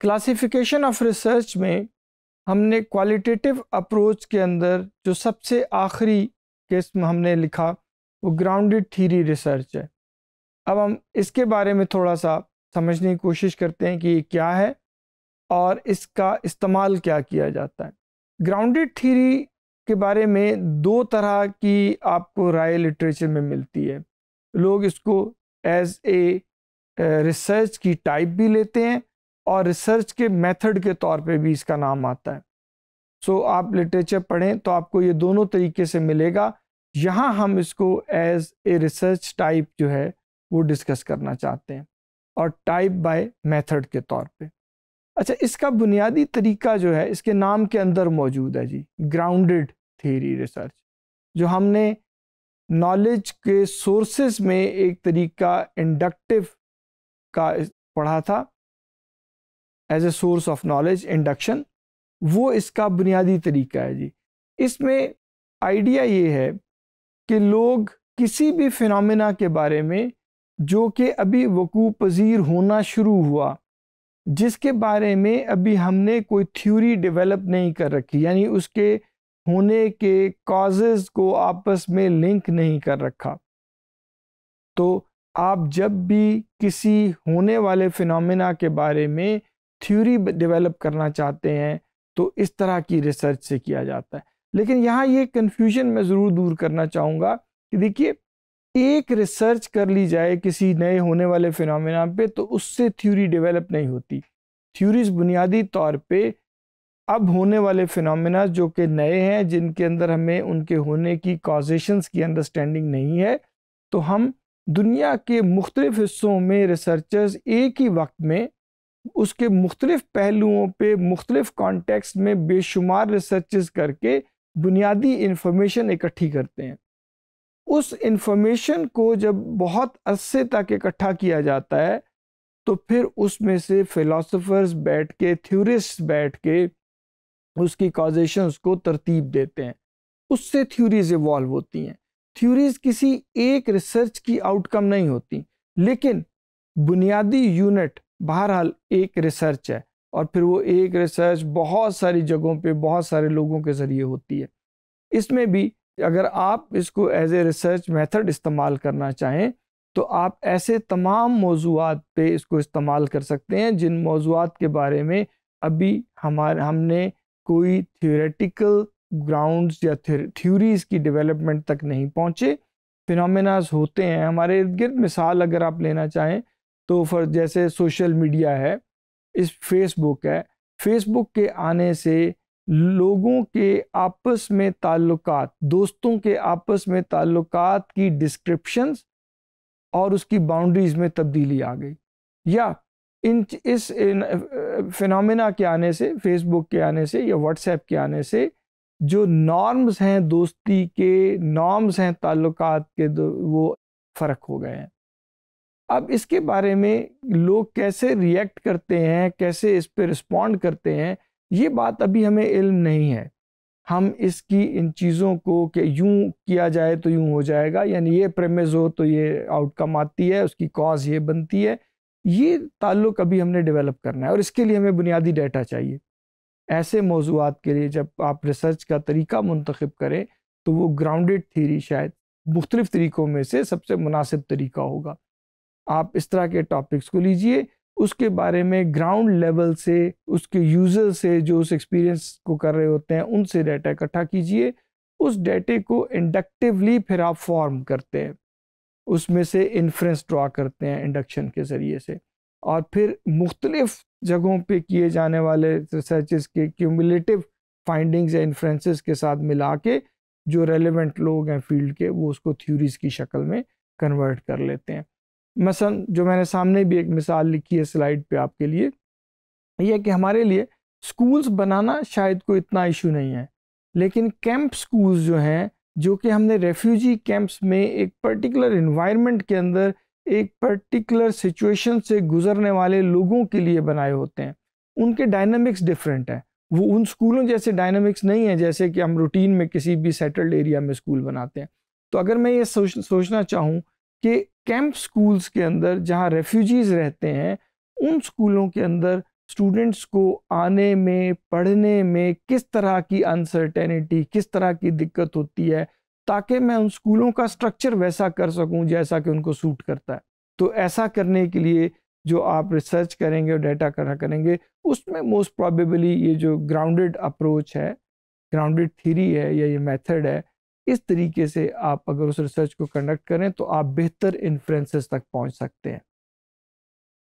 classification of research में हमने qualitative approach के अंदर जो सबसे आखिरी किस्म हमने लिखा वो ग्राउंडेड थीरी रिसर्च है अब हम इसके बारे में थोड़ा सा समझने की कोशिश करते हैं कि ये क्या है और इसका इस्तेमाल क्या किया जाता है ग्राउंडेड थीरी के बारे में दो तरह की आपको राय लिटरेचर में मिलती है लोग इसको एज ए रिसर्च की टाइप भी लेते हैं और रिसर्च के मेथड के तौर पे भी इसका नाम आता है सो so, आप लिटरेचर पढ़ें तो आपको ये दोनों तरीके से मिलेगा यहाँ हम इसको एज ए रिसर्च टाइप जो है वो डिस्कस करना चाहते हैं और टाइप बाय मेथड के तौर पे अच्छा इसका बुनियादी तरीका जो है इसके नाम के अंदर मौजूद है जी ग्राउंडेड थेरी रिसर्च जो हमने नॉलेज के सोर्सेज में एक तरीका इंडक्टिव का पढ़ा था as a source of knowledge induction वो इसका बुनियादी तरीका है जी इसमें आइडिया ये है कि लोग किसी भी फिनमिना के बारे में जो कि अभी वकू पजीर होना शुरू हुआ जिसके बारे में अभी हमने कोई थ्योरी डेवलप नहीं कर रखी यानी उसके होने के काज़ को आपस में लिंक नहीं कर रखा तो आप जब भी किसी होने वाले फिनमिना के बारे में थ्योरी डेवलप करना चाहते हैं तो इस तरह की रिसर्च से किया जाता है लेकिन यहाँ ये कन्फ्यूजन मैं ज़रूर दूर करना चाहूँगा कि देखिए एक रिसर्च कर ली जाए किसी नए होने वाले फिनमिना पे तो उससे थ्योरी डेवलप नहीं होती थ्योरीज बुनियादी तौर पे अब होने वाले फिनमिना जो कि नए हैं जिनके अंदर हमें उनके होने की कॉजेशंस की अंडरस्टैंडिंग नहीं है तो हम दुनिया के मुख्तलिफ हिस्सों में रिसर्चर्स एक ही वक्त में उसके मुख्तलिफ पहलुओं पे मुख्तलिफ कॉन्टेक्स्ट में बेशुमार रिसर्च करके बुनियादी इन्फॉर्मेशन इकट्ठी करते हैं उस इन्फॉर्मेशन को जब बहुत अरसे तक इकट्ठा किया जाता है तो फिर उसमें से फिलोसफर्स बैठ के थ्योरिस्ट बैठ के उसकी कॉजेशन को तरतीब देते हैं उससे थ्योरीज इवॉल्व होती हैं थ्योरीज किसी एक रिसर्च की आउटकम नहीं होती लेकिन बुनियादी यूनिट बहरहाल एक रिसर्च है और फिर वो एक रिसर्च बहुत सारी जगहों पे बहुत सारे लोगों के ज़रिए होती है इसमें भी अगर आप इसको एज ए रिसर्च मेथड इस्तेमाल करना चाहें तो आप ऐसे तमाम मौजूद पे इसको इस्तेमाल कर सकते हैं जिन मौजूद के बारे में अभी हमारे हमने कोई थियोरेटिकल ग्राउंड्स या थ्योरीज की डेवलपमेंट तक नहीं पहुँचे फिनमिनाज होते हैं हमारे इर्द गिर्द मिसाल अगर आप लेना चाहें तो फॉर जैसे सोशल मीडिया है इस फेसबुक है फेसबुक के आने से लोगों के आपस में ताल्लुक दोस्तों के आपस में ताल्लुक की डिस्क्रिप्शंस और उसकी बाउंड्रीज में तब्दीली आ गई या इन इस फिनमिना के आने से फेसबुक के आने से या व्हाट्सएप के आने से जो नॉर्म्स हैं दोस्ती के नॉर्म्स हैं ताल्लुकात के वो फ़र्क हो गए हैं अब इसके बारे में लोग कैसे रिएक्ट करते हैं कैसे इस पर रिस्पॉन्ड करते हैं ये बात अभी हमें इल्म नहीं है हम इसकी इन चीज़ों को कि यूँ किया जाए तो यूँ हो जाएगा यानी ये प्रेमेज हो तो ये आउटकम आती है उसकी कॉज ये बनती है ये ताल्लुक अभी हमने डेवलप करना है और इसके लिए हमें बुनियादी डाटा चाहिए ऐसे मौजूद के लिए जब आप रिसर्च का तरीका मुंतखब करें तो वो ग्राउंडेड थीरी शायद मुख्तलिफ़ तरीक़ों में से सबसे मुनासिब तरीका होगा आप इस तरह के टॉपिक्स को लीजिए उसके बारे में ग्राउंड लेवल से उसके यूज़र से जो उस एक्सपीरियंस को कर रहे होते हैं उनसे डाटा इकट्ठा कीजिए उस डाटे को इंडक्टिवली फिर आप फॉर्म करते हैं उसमें से इन्फ्रेंस ड्रा करते हैं इंडक्शन के ज़रिए से और फिर मुख्तलिफ जगहों पे किए जाने वाले रिसर्चेस के क्यूमुलेटिव फाइंडिंग्स या इन्फ्रेंसेस के साथ मिला के जो रेलिवेंट लोग हैं फील्ड के वो उसको थ्यूरीज की शक्ल में कन्वर्ट कर लेते हैं मसलन जो मैंने सामने भी एक मिसाल लिखी है स्लाइड पे आपके लिए यह कि हमारे लिए स्कूल्स बनाना शायद कोई इतना इशू नहीं है लेकिन कैंप स्कूल्स जो हैं जो कि हमने रेफ्यूजी कैंप्स में एक पर्टिकुलर इन्वायरमेंट के अंदर एक पर्टिकुलर सिचुएशन से गुजरने वाले लोगों के लिए बनाए होते हैं उनके डायनमिक्स डिफरेंट हैं वो उन स्कूलों जैसे डायनमिक्स नहीं है जैसे कि हम रूटीन में किसी भी सेटल्ड एरिया में स्कूल बनाते हैं तो अगर मैं ये सोच सोचना चाहूँ कि कैंप स्कूल्स के अंदर जहाँ रेफ्यूजीज़ रहते हैं उन स्कूलों के अंदर स्टूडेंट्स को आने में पढ़ने में किस तरह की अनसर्टेनिटी किस तरह की दिक्कत होती है ताकि मैं उन स्कूलों का स्ट्रक्चर वैसा कर सकूं जैसा कि उनको सूट करता है तो ऐसा करने के लिए जो आप रिसर्च करेंगे और डेटा करा करेंगे उसमें मोस्ट प्रॉबेबली ये जो ग्राउंडेड अप्रोच है ग्राउंडेड थीरी है या ये मेथड है इस तरीके से आप अगर उस रिसर्च को कंडक्ट करें तो आप बेहतर इन्फ्रेंसेस तक पहुंच सकते हैं